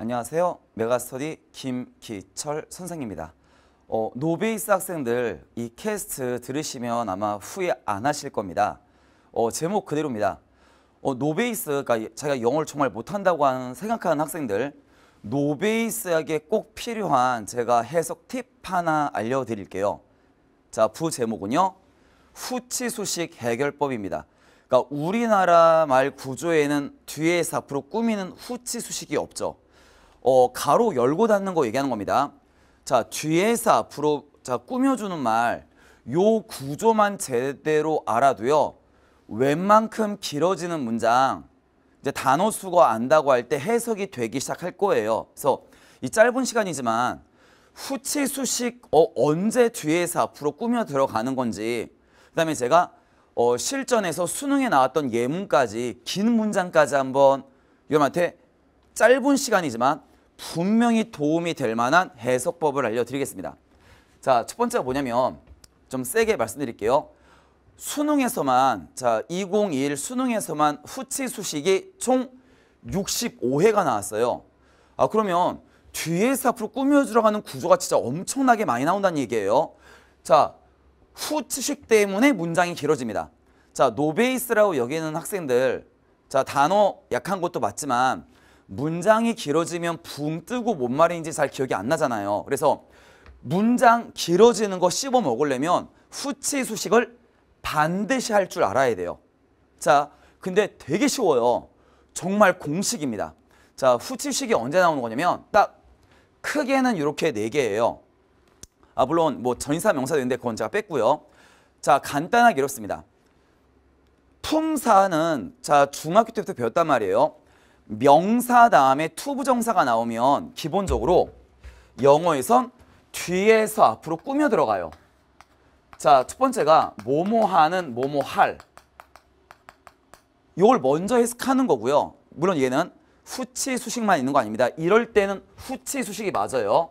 안녕하세요. 메가스터디 김기철 선생입니다. 어, 노베이스 학생들 이 캐스트 들으시면 아마 후회 안 하실 겁니다. 어, 제목 그대로입니다. 어, 노베이스, 그러니까 자기가 영어를 정말 못한다고 하는, 생각하는 학생들 노베이스에게 꼭 필요한 제가 해석 팁 하나 알려드릴게요. 자, 부제목은요. 후치수식 해결법입니다. 그러니까 우리나라 말 구조에는 뒤에서 앞으로 꾸미는 후치수식이 없죠. 어, 가로 열고 닫는 거 얘기하는 겁니다. 자, 뒤에서 앞으로 자, 꾸며주는 말, 요 구조만 제대로 알아도요. 웬만큼 길어지는 문장, 이제 단어 수가 안다고 할 때 해석이 되기 시작할 거예요. 그래서 이 짧은 시간이지만 후치 수식 어, 언제 뒤에서 앞으로 꾸며 들어가는 건지 그 다음에 제가 어, 실전에서 수능에 나왔던 예문까지 긴 문장까지 한번 여러분한테 짧은 시간이지만 분명히 도움이 될 만한 해석법을 알려드리겠습니다. 자, 첫 번째가 뭐냐면 좀 세게 말씀드릴게요. 수능에서만 자, 2021 수능에서만 후치 수식이 총 65회가 나왔어요. 아, 그러면 뒤에서 앞으로 꾸며 들어가는 구조가 진짜 엄청나게 많이 나온다는 얘기예요. 자, 후치식 때문에 문장이 길어집니다. 자, 노베이스라고 여기는 학생들 자, 단어 약한 것도 맞지만 문장이 길어지면 붕 뜨고 뭔 말인지 잘 기억이 안 나잖아요. 그래서 문장 길어지는 거 씹어 먹으려면 후치 수식을 반드시 할 줄 알아야 돼요. 자, 근데 되게 쉬워요. 정말 공식입니다. 자, 후치식이 수 언제 나오는 거냐면 딱 크게는 이렇게 네개예요 아, 물론 뭐 전사 명사도 있는데 그건 제가 뺐고요. 자, 간단하게 이렇습니다. 품사는 자, 중학교 때부터 배웠단 말이에요. 명사 다음에 투 부정사가 나오면 기본적으로 영어에선 뒤에서 앞으로 꾸며 들어가요. 자, 첫 번째가 뭐뭐하는 뭐뭐할 이걸 먼저 해석하는 거고요. 물론 얘는 후치 수식만 있는 거 아닙니다. 이럴 때는 후치 수식이 맞아요.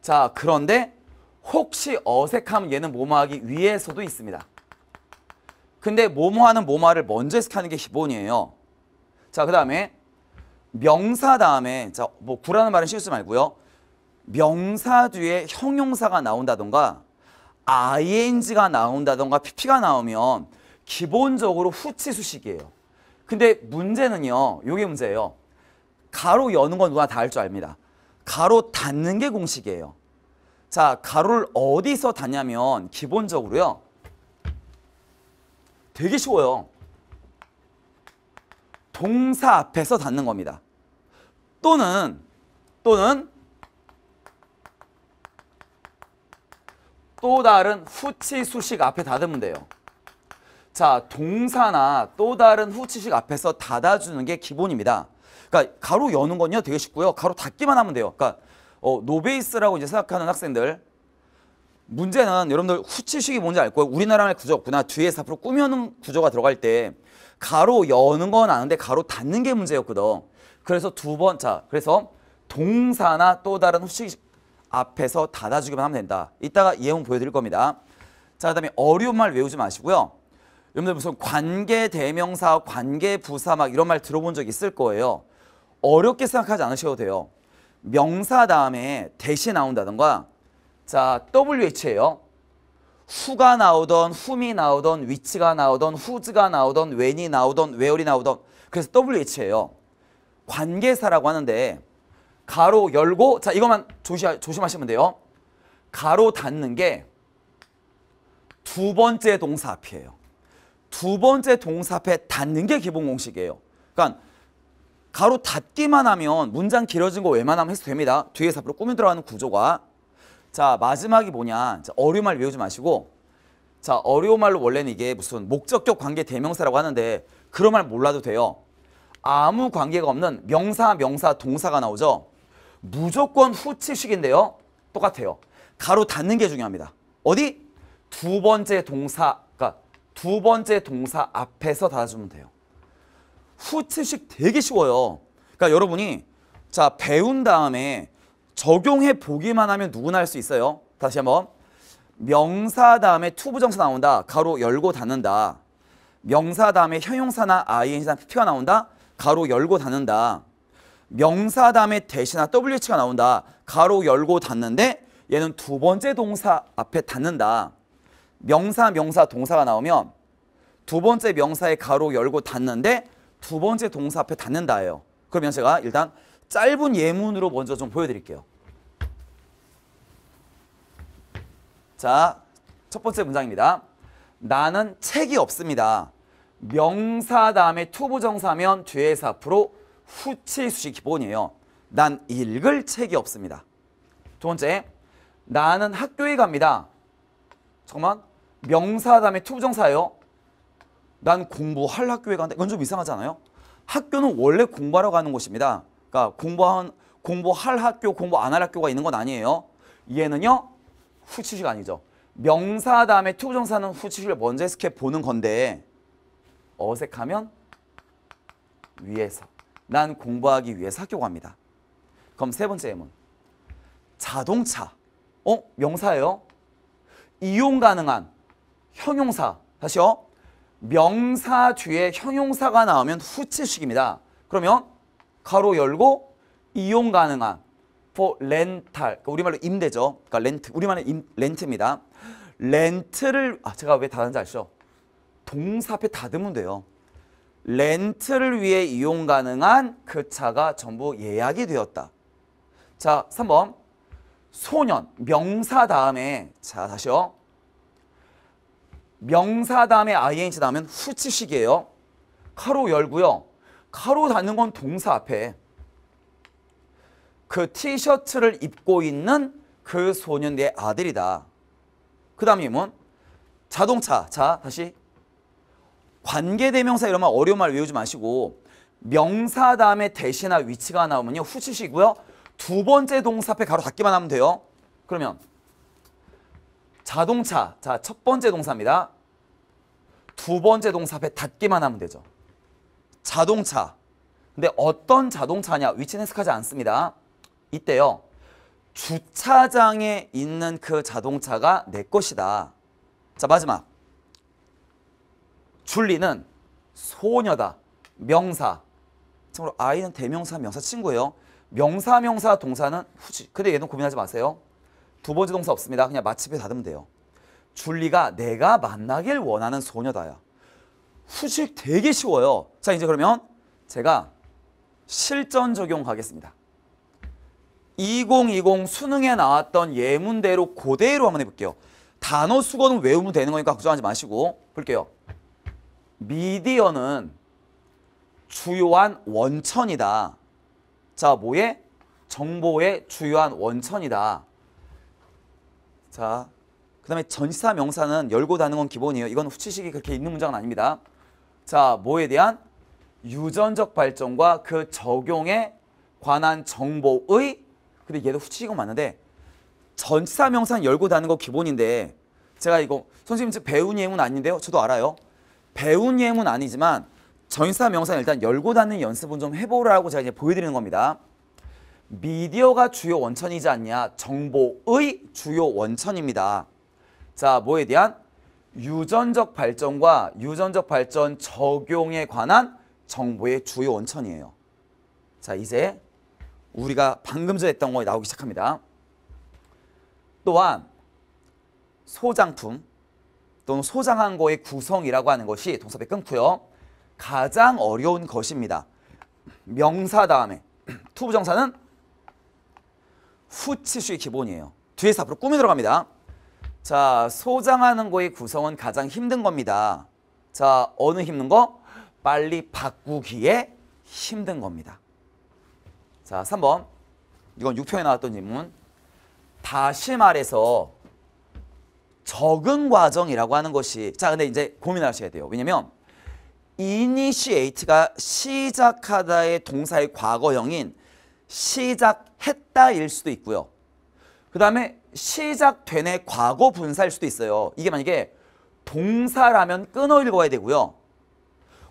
자, 그런데 혹시 어색하면 얘는 뭐뭐하기 위해서도 있습니다. 근데 뭐뭐하는 뭐뭐를 먼저 해석하는 게 기본이에요. 자, 그 다음에 명사 다음에 자, 뭐 구라는 말은 실수 말고요. 명사 뒤에 형용사가 나온다던가 ing가 나온다던가 pp가 나오면 기본적으로 후치수식이에요. 근데 문제는요. 요게 문제예요. 가로 여는 건누가다 할 줄 압니다. 가로 닫는 게 공식이에요. 자, 가로를 어디서 닫냐면 기본적으로요. 되게 쉬워요. 동사 앞에서 닿는 겁니다. 또는 또는 또 다른 후치 수식 앞에 닫으면 돼요. 자, 동사나 또 다른 후치식 앞에서 닫아주는 게 기본입니다. 그러니까 가로 여는 건요 되게 쉽고요. 가로 닫기만 하면 돼요. 그러니까 어, 노베이스라고 이제 생각하는 학생들 문제는 여러분들 후치식이 뭔지 알 거예요. 우리나라의 구조 였구나 뒤에서 앞으로 꾸며놓은 구조가 들어갈 때 가로 여는 건 아는데 가로 닫는 게 문제였거든. 그래서 두 번, 자, 그래서 동사나 또 다른 후치식 앞에서 닫아주기만 하면 된다. 이따가 예문 보여드릴 겁니다. 자, 그 다음에 어려운 말 외우지 마시고요. 여러분들 무슨 관계 대명사, 관계 부사 막 이런 말 들어본 적 있을 거예요. 어렵게 생각하지 않으셔도 돼요. 명사 다음에 대시 나온다던가 자, WH예요. 후가 나오던, w h 나오던, w h 가 나오던, w h 가 나오던, w 이 나오던, w h e 나오던. 그래서 WH예요. 관계사라고 하는데 가로 열고 자, 이것만 조심, 조심하시면 돼요. 가로 닫는 게 두 번째 동사 앞이에요. 두 번째 동사 앞에 닫는 게 기본 공식이에요. 그러니까 가로 닫기만 하면 문장 길어진 거 웬만하면 해소됩니다. 뒤에서 앞으로 꾸며 들어가는 구조가 자 마지막이 뭐냐 자, 어려말 외우지 마시고 자 어려말로 원래는 이게 무슨 목적격 관계 대명사라고 하는데 그런 말 몰라도 돼요. 아무 관계가 없는 명사, 명사, 동사가 나오죠. 무조건 후치식인데요. 똑같아요. 가로 닫는 게 중요합니다. 어디? 두 번째 동사, 그러니까 두 번째 동사 앞에서 닫아주면 돼요. 후치식 되게 쉬워요. 그러니까 여러분이 자 배운 다음에 적용해 보기만 하면 누구나 할 수 있어요. 다시 한번. 명사 다음에 투부정사 나온다. 가로 열고 닫는다. 명사 다음에 형용사나 ing나 pp가 나온다. 가로 열고 닫는다. 명사 다음에 대시나 wh가 나온다. 가로 열고 닫는데 얘는 두 번째 동사 앞에 닫는다. 명사, 명사, 동사가 나오면 두 번째 명사에 가로 열고 닫는데 두 번째 동사 앞에 닫는다예요. 그러면 제가 일단 짧은 예문으로 먼저 좀 보여드릴게요. 자, 첫 번째 문장입니다. 나는 책이 없습니다. 명사 다음에 투부정사면 뒤에서 앞으로 후치수식 기본이에요. 난 읽을 책이 없습니다. 두 번째, 나는 학교에 갑니다. 잠깐만, 명사 다음에 투부정사예요. 난 공부할 학교에 간다. 이건 좀 이상하지 않아요? 학교는 원래 공부하러 가는 곳입니다. 그러니까 공부한, 공부할 학교, 공부 안 할 학교가 있는 건 아니에요. 얘는요. 후치식 아니죠. 명사 다음에 투부정사는 후치식을 먼저 해석 보는 건데 어색하면 위해서. 난 공부하기 위해서 학교 갑니다. 그럼 세 번째 예문. 자동차. 어? 명사예요. 이용 가능한 형용사. 다시요. 명사 뒤에 형용사가 나오면 후치식입니다. 그러면 가로 열고 이용 가능한 for 렌탈 그러니까 우리말로 임대죠. 그러니까 렌트 우리말로 임, 렌트입니다. 렌트를 아 제가 왜 다른지 아시죠? 동사 앞에 다듬으면 돼요. 렌트를 위해 이용 가능한 그 차가 전부 예약이 되었다. 자, 3번. 소년, 명사 다음에 자, 다시요. 명사 다음에 ing 다음엔 후치식이에요. 카로 열고요. 가로 닿는 건 동사 앞에 그 티셔츠를 입고 있는 그 소년 내 아들이다. 그 다음이 뭐? 자동차. 자, 다시. 관계대명사 이런 말 어려운 말 외우지 마시고 명사 다음에 대시나 위치가 나오면요. 후치시고요. 두 번째 동사 앞에 가로 닫기만 하면 돼요. 그러면 자동차. 자, 첫 번째 동사입니다. 두 번째 동사 앞에 닫기만 하면 되죠. 자동차. 근데 어떤 자동차냐 위치는 해석하지 않습니다. 이때요. 주차장에 있는 그 자동차가 내 것이다. 자 마지막. 줄리는 소녀다. 명사. 참고로 아이는 대명사 명사 친구예요. 명사 명사 동사는 후지. 근데 얘는 고민하지 마세요. 두 번째 동사 없습니다. 그냥 마침에 닫으면 돼요. 줄리가 내가 만나길 원하는 소녀다야. 후식 되게 쉬워요. 자, 이제 그러면 제가 실전 적용하겠습니다. 2020 수능에 나왔던 예문대로 고대로 한번 해볼게요. 단어 수거는 외우면 되는 거니까 걱정하지 마시고 볼게요. 미디어는 주요한 원천이다. 자, 뭐의? 정보의 주요한 원천이다. 자, 그 다음에 전치사 명사는 열고 닫는 건 기본이에요. 이건 후치식이 그렇게 있는 문장은 아닙니다. 자, 뭐에 대한 유전적 발전과 그 적용에 관한 정보의 근데 얘도 후치이고 많은데 전치사 명상 열고 닫는 거 기본인데 제가 이거 선생님 저 배운 예문 아닌데요? 저도 알아요. 배운 예문 아니지만 전치사 명사 일단 열고 닫는 연습은 좀 해보라고 제가 이제 보여드리는 겁니다. 미디어가 주요 원천이지 않냐 정보의 주요 원천입니다. 자 뭐에 대한 유전적 발전과 유전적 발전 적용에 관한 정보의 주요 원천이에요. 자, 이제 우리가 방금 전에 했던 거 나오기 시작합니다. 또한 소장품 또는 소장한 거의 구성이라고 하는 것이 동사배 끊고요. 가장 어려운 것입니다. 명사 다음에 투부정사는 후치수의 기본이에요. 뒤에서 앞으로 꾸미 들어갑니다. 자, 소장하는 거의 구성은 가장 힘든 겁니다. 자, 어느 힘든 거? 빨리 바꾸기에 힘든 겁니다. 자, 3번. 이건 6편에 나왔던 질문. 다시 말해서 적응 과정이라고 하는 것이 자, 근데 이제 고민하셔야 돼요. 왜냐면 initiate가 시작하다의 동사의 과거형인 시작했다일 수도 있고요. 그 다음에 시작되네 과거 분사일 수도 있어요. 이게 만약에 동사라면 끊어 읽어야 되고요.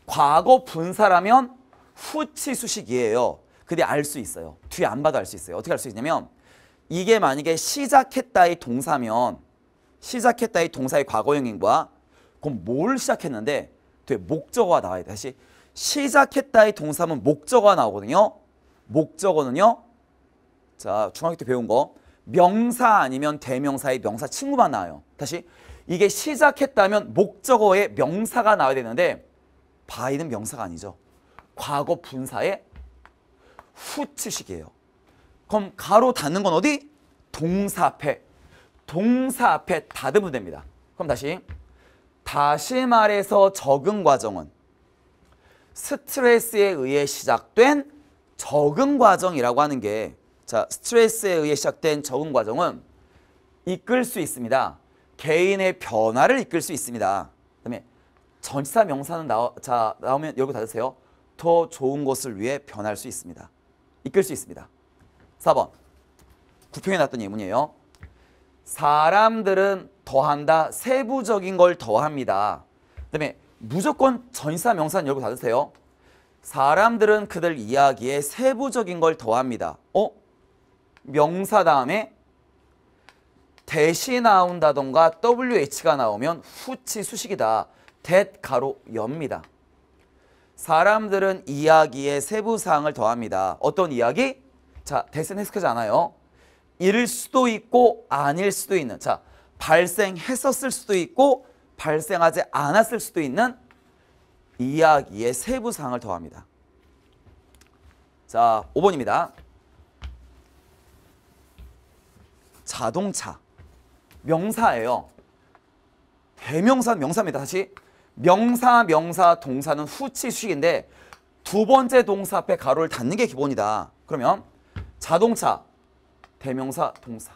과거 분사라면 후치 수식이에요. 근데 알 수 있어요. 뒤에 안 봐도 알 수 있어요. 어떻게 알 수 있냐면 이게 만약에 시작했다의 동사면 시작했다의 동사의 과거형인과 그럼 뭘 시작했는데 뒤에 목적어가 나와야 돼. 다시 시작했다의 동사면 목적어가 나오거든요. 목적어는요. 자 중학교 때 배운 거 명사 아니면 대명사의 명사 친구만 나와요. 다시 이게 시작했다면 목적어의 명사가 나와야 되는데 바이는 명사가 아니죠. 과거 분사의 후치식이에요. 그럼 가로 닫는 건 어디? 동사 앞에. 동사 앞에 닫으면 됩니다. 그럼 다시. 다시 말해서 적응 과정은 스트레스에 의해 시작된 적응 과정이라고 하는 게 자, 스트레스에 의해 시작된 적응 과정은 이끌 수 있습니다. 개인의 변화를 이끌 수 있습니다. 그 다음에 전치사 명사는 나오, 자, 나오면 여기 닫으세요. 더 좋은 것을 위해 변할 수 있습니다. 이끌 수 있습니다. 4번 구평에 났던 예문이에요. 사람들은 더한다. 세부적인 걸 더합니다. 그 다음에 무조건 전사 명사는 열고 닫으세요. 사람들은 그들 이야기에 세부적인 걸 더합니다. 어? 명사 다음에 대시 나온다던가 WH가 나오면 후치 수식이다. 대 가로 엽니다. 사람들은 이야기에 세부 사항을 더합니다. 어떤 이야기? 자, 대신 해석하잖아요. 일 수도 있고 아닐 수도 있는 자, 발생했었을 수도 있고 발생하지 않았을 수도 있는 이야기의 세부 사항을 더합니다. 자, 5번입니다. 자동차 명사예요. 대명사 명사입니다. 다시 명사, 명사, 동사는 후치식인데두 번째 동사 앞에 가로를 닫는 게 기본이다. 그러면 자동차, 대명사, 동사.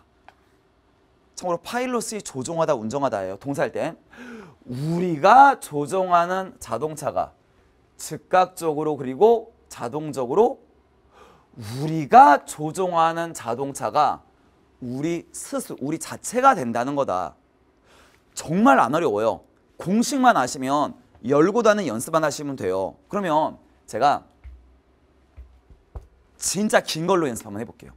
참고로 파일럿이 조종하다, 운전하다예요. 동사일 땐. 우리가 조종하는 자동차가 즉각적으로 그리고 자동적으로 우리가 조종하는 자동차가 우리 스스로, 우리 자체가 된다는 거다. 정말 안 어려워요. 공식만 아시면 열고 다는 연습만 하시면 돼요. 그러면 제가 진짜 긴 걸로 연습 한번 해볼게요.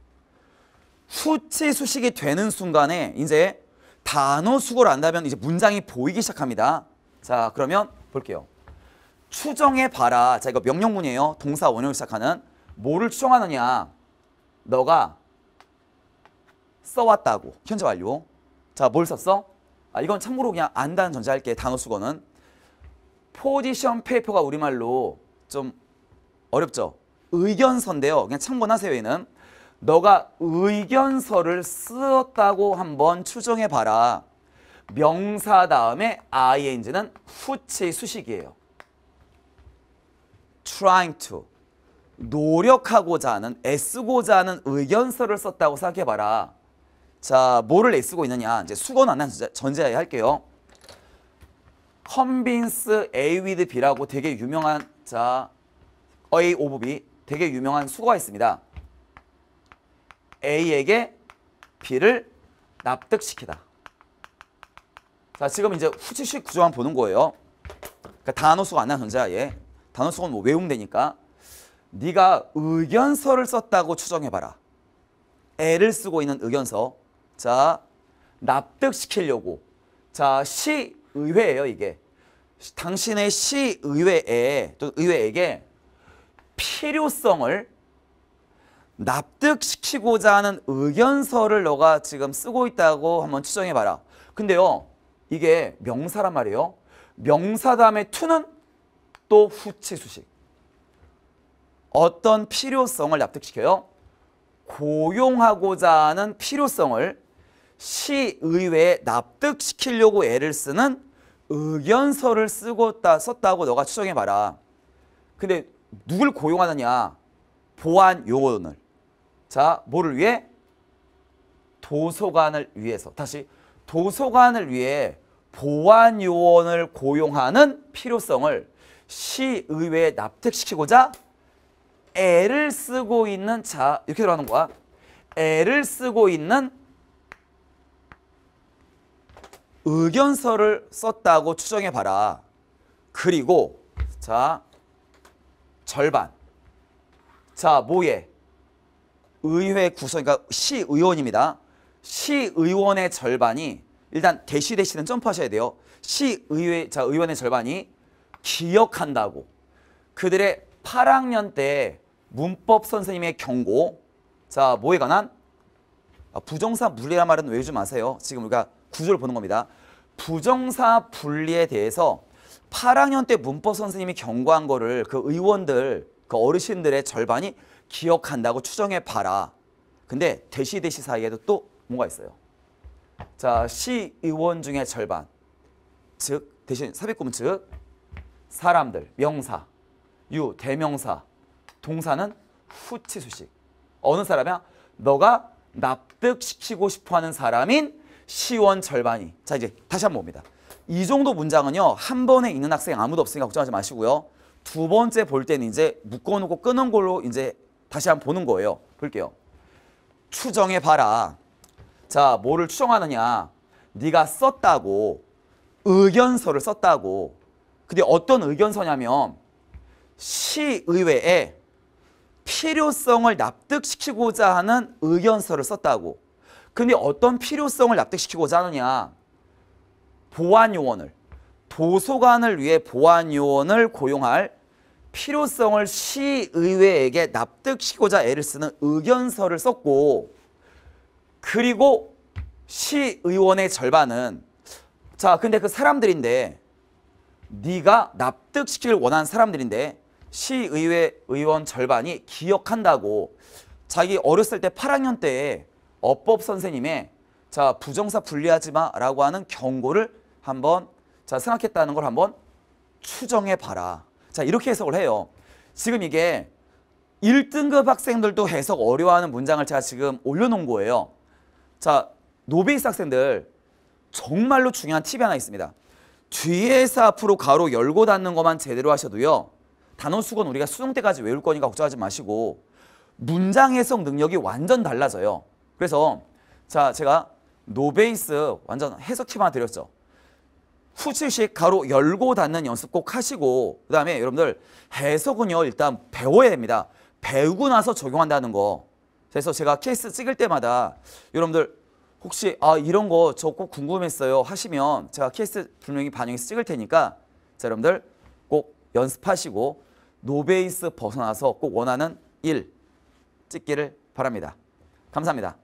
후치 수식이 되는 순간에 이제 단어 수고를 안다면 이제 문장이 보이기 시작합니다. 자 그러면 볼게요. 추정해 봐라. 자 이거 명령문이에요. 동사 원형을 시작하는 뭐를 추정하느냐. 너가 써왔다고. 현재 완료. 자, 뭘 썼어? 아, 이건 참고로 그냥 안다는 전제할게. 단어 수거는. 포지션 페이퍼가 우리말로 좀 어렵죠? 의견서인데요. 그냥 참고하세요, 얘는. 너가 의견서를 쓰다고 한번 추정해봐라. 명사 다음에 ing는 후치 수식이에요. trying to. 노력하고자 하는, 애쓰고자 하는 의견서를 썼다고 생각해봐라. 자, 뭐를 애쓰고 있느냐. 이제 수거난한 전제하에 할게요. convince A with B라고 되게 유명한 자 A 오브 B 되게 유명한 수거가 있습니다. A에게 B를 납득시키다. 자 지금 이제 후치식 구조만 보는 거예요. 그러니까 단어수가 안나 전자에 단어수가 뭐 외우면 되니까 네가 의견서를 썼다고 추정해봐라. 애를 쓰고 있는 의견서 자, 납득시키려고. 자, 시의회예요, 이게. 당신의 시의회에, 또 의회에게 필요성을 납득시키고자 하는 의견서를 너가 지금 쓰고 있다고 한번 추정해봐라. 근데요, 이게 명사란 말이에요. 명사 다음에 투는 또 후치 수식. 어떤 필요성을 납득시켜요? 고용하고자 하는 필요성을 시의회에 납득시키려고 애를 쓰는 의견서를 쓰고 따, 썼다고 너가 추정해봐라. 근데 누굴 고용하느냐? 보안 요원을. 자, 뭐를 위해? 도서관을 위해서. 다시 도서관을 위해 보안 요원을 고용하는 필요성을 시의회에 납득시키고자 애를 쓰고 있는 자 이렇게 들어가는 거야. 애를 쓰고 있는 의견서를 썼다고 추정해 봐라. 그리고 자 절반 자 뭐에 의회 구성 그러니까 시의원입니다. 시의원의 절반이 일단 대시 대시는 점프하셔야 돼요. 시의회 자 의원의 절반이 기억한다고 그들의 8학년 때 문법 선생님의 경고 자 뭐에 관한 아, 부정사 물리란 말은 외우지 마세요. 지금 우리가 구조를 보는 겁니다. 부정사 분리에 대해서 8학년 때 문법 선생님이 경고한 거를 그 의원들, 그 어르신들의 절반이 기억한다고 추정해 봐라. 근데 대시 대시 사이에도 또 뭐가 있어요. 자, 시 의원 중에 절반. 즉, 대신 삽입구문 즉 사람들, 명사, 유, 대명사, 동사는 후치수식. 어느 사람이야? 너가 납득시키고 싶어하는 사람인 시원 절반이. 자 이제 다시 한 번 봅니다. 이 정도 문장은요. 한 번에 있는 학생 아무도 없으니까 걱정하지 마시고요. 두 번째 볼 때는 이제 묶어놓고 끄는 걸로 이제 다시 한 번 보는 거예요. 볼게요. 추정해 봐라. 자, 뭐를 추정하느냐. 네가 썼다고 의견서를 썼다고. 근데 어떤 의견서냐면 시의회에 필요성을 납득시키고자 하는 의견서를 썼다고. 근데 어떤 필요성을 납득시키고자 하느냐. 보안 요원을 도서관을 위해 보안 요원을 고용할 필요성을 시의회에게 납득시키고자 애를 쓰는 의견서를 썼고 그리고 시의원의 절반은 자 근데 그 사람들인데 네가 납득시킬 원하는 사람들인데 시의회 의원 절반이 기억한다고 자기 어렸을 때 8학년 때 어법 선생님의 자 부정사 분리하지 마라고 하는 경고를 한번 자 생각했다는 걸 한번 추정해 봐라. 자 이렇게 해석을 해요. 지금 이게 1등급 학생들도 해석 어려워하는 문장을 제가 지금 올려놓은 거예요. 자 노베이스 학생들 정말로 중요한 팁이 하나 있습니다. 뒤에서 앞으로 가로 열고 닫는 것만 제대로 하셔도요. 단원 수건 우리가 수능 때까지 외울 거니까 걱정하지 마시고 문장 해석 능력이 완전 달라져요. 그래서 자 제가 노베이스 완전 해석 팁 하나 드렸죠. 후칠식 가로 열고 닫는 연습 꼭 하시고 그 다음에 여러분들 해석은요 일단 배워야 됩니다. 배우고 나서 적용한다는 거. 그래서 제가 케이스 찍을 때마다 여러분들 혹시 아 이런 거 저 꼭 궁금했어요 하시면 제가 케이스 분명히 반영해서 찍을 테니까 자 여러분들 꼭 연습하시고 노베이스 벗어나서 꼭 원하는 일 찍기를 바랍니다. 감사합니다.